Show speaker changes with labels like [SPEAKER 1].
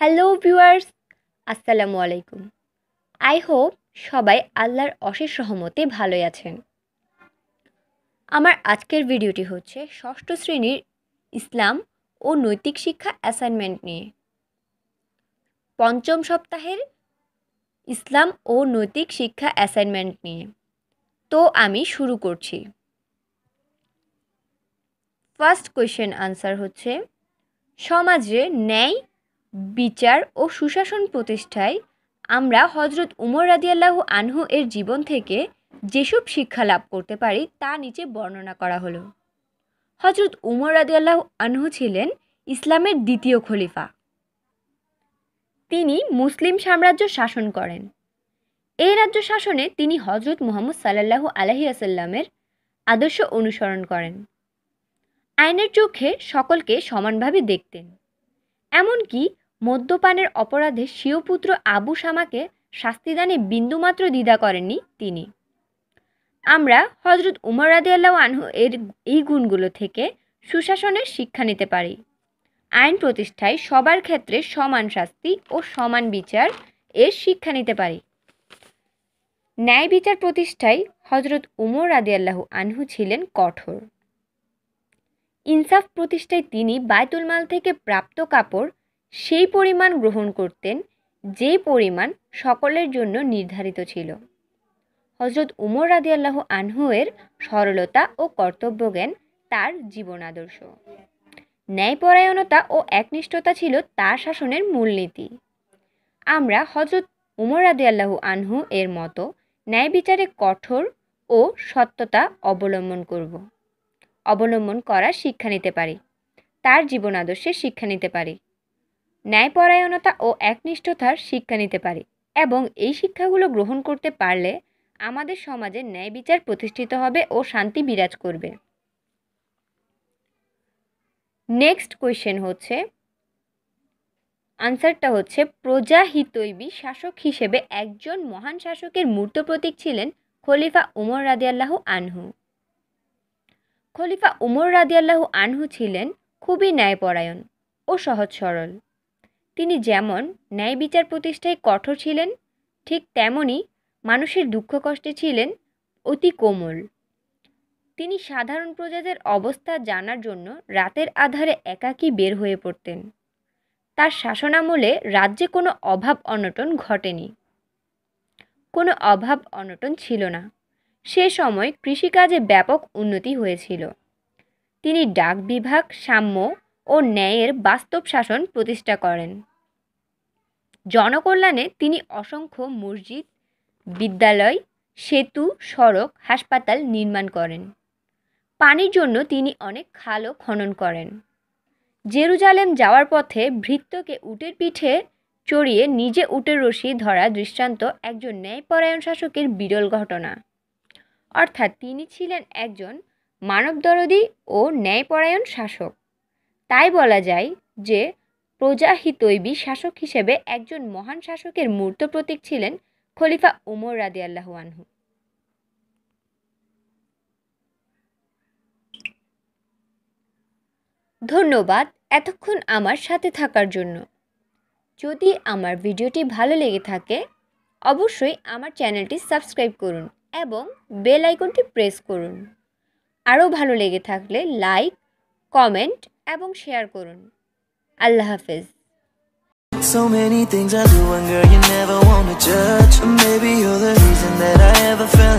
[SPEAKER 1] hello viewers আসসালামু আলাইকুম I hope সবাই আল্লাহর অশেষ সহমতে ভালোই আছেন আমার আজকের ভিডিওটি হচ্ছে ষষ্ঠ শ্রেণীর ইসলাম ও নৈতিক শিক্ষা অ্যাসাইনমেন্ট নিয়ে পঞ্চম সপ্তাহের ইসলাম ও নৈতিক শিক্ষা অ্যাসাইনমেন্ট নিয়ে তো আমি শুরু করছি ফার্স্ট কোয়েশ্চেন আনসার হচ্ছে সমাজে ন্যায় বিচার ও সুশাসন প্রতিষ্ঠায় আমরা হজরত উমর রাদিয়াল্লাহু আনহু এর জীবন থেকে যেসব শিক্ষা লাভ করতে পারি তা নিচে বর্ণনা করা হলো হজরত উমর রাদিয়াল্লাহু আনহু ছিলেন ইসলামের দ্বিতীয় খলিফা তিনি মুসলিম সাম্রাজ্য শাসন করেন এই রাজ্য শাসনে তিনি হজরত মুহাম্মদ সাল্লাল্লাহু আলহি আসাল্লামের আদর্শ অনুসরণ করেন আইনের চোখে সকলকে সমানভাবে দেখতেন এমনকি মদ্যপানের অপরাধে স্বীয় পুত্র আবু শামাকে শাস্তিদানে বিন্দুমাত্র দ্বিধা করেননি তিনি আমরা হজরত উমর রাদিয়াল্লাহ আনহু এর এই গুণগুলো থেকে সুশাসনের শিক্ষা নিতে পারি আইন প্রতিষ্ঠায় সবার ক্ষেত্রে সমান শাস্তি ও সমান বিচার এর শিক্ষা নিতে পারি ন্যায় বিচার প্রতিষ্ঠায় হজরত উমর রাদিয়াল্লাহু আনহু ছিলেন কঠোর ইনসাফ প্রতিষ্ঠায় তিনি বায়তুল মাল থেকে প্রাপ্ত কাপড় সেই পরিমাণ গ্রহণ করতেন যে পরিমাণ সকলের জন্য নির্ধারিত ছিল হজরত উমর আল্লাহ আনহুয়ের সরলতা ও কর্তব্যজ্ঞান তার জীবন আদর্শ ন্যায়পরায়ণতা ও একনিষ্ঠতা ছিল তার শাসনের মূলনীতি আমরা হজরত উমর আল্লাহ আনহু এর মতো ন্যায় বিচারে কঠোর ও সত্যতা অবলম্বন করব অবলম্বন করার শিক্ষা নিতে পারি তার জীবন আদর্শে শিক্ষা নিতে পারি ন্যায়পরায়ণতা ও একনিষ্ঠতার শিক্ষা নিতে পারি এবং এই শিক্ষাগুলো গ্রহণ করতে পারলে আমাদের সমাজে ন্যায় বিচার প্রতিষ্ঠিত হবে ও শান্তি বিরাজ করবে নেক্সট কোয়েশ্চেন হচ্ছে আনসারটা হচ্ছে প্রজাহিতৈবী শাসক হিসেবে একজন মহান শাসকের মূর্ত প্রতীক ছিলেন খলিফা উমর আল্লাহ আনহু খলিফা উমর আল্লাহ আনহু ছিলেন খুবই ন্যায়পরায়ণ ও সহজ সরল তিনি যেমন ন্যায় বিচার প্রতিষ্ঠায় কঠোর ছিলেন ঠিক তেমনই মানুষের দুঃখ কষ্টে ছিলেন অতি কোমল তিনি সাধারণ প্রজাদের অবস্থা জানার জন্য রাতের আধারে একাকী বের হয়ে পড়তেন তার শাসনামলে রাজ্যে কোনো অভাব অনটন ঘটেনি কোনো অভাব অনটন ছিল না সে সময় কৃষিকাজে ব্যাপক উন্নতি হয়েছিল তিনি ডাক বিভাগ সাম্য ও ন্যায়ের বাস্তব শাসন প্রতিষ্ঠা করেন জনকল্যাণে তিনি অসংখ্য মসজিদ বিদ্যালয় সেতু সড়ক হাসপাতাল নির্মাণ করেন পানির জন্য তিনি অনেক খালও খনন করেন জেরুজালেম যাওয়ার পথে ভৃত্যকে উটের পিঠে চড়িয়ে নিজে উটের রশি ধরা দৃষ্টান্ত একজন ন্যায়পরায়ণ শাসকের বিরল ঘটনা অর্থাৎ তিনি ছিলেন একজন মানবদরদি ও ন্যায়পরায়ণ শাসক তাই বলা যায় যে প্রজাহিতৈবী শাসক হিসেবে একজন মহান শাসকের মূর্ত প্রতীক ছিলেন খলিফা উমর রাদি আল্লাহ আনহু ধন্যবাদ এতক্ষণ আমার সাথে থাকার জন্য যদি আমার ভিডিওটি ভালো লেগে থাকে অবশ্যই আমার চ্যানেলটি সাবস্ক্রাইব করুন এবং বেল আইকনটি প্রেস করুন আরও ভালো লেগে থাকলে লাইক কমেন্ট এবং শেয়ার করুন আল্লাহ হাফেজ So many things I do and girl you never want to judge Maybe you're the reason that I ever fell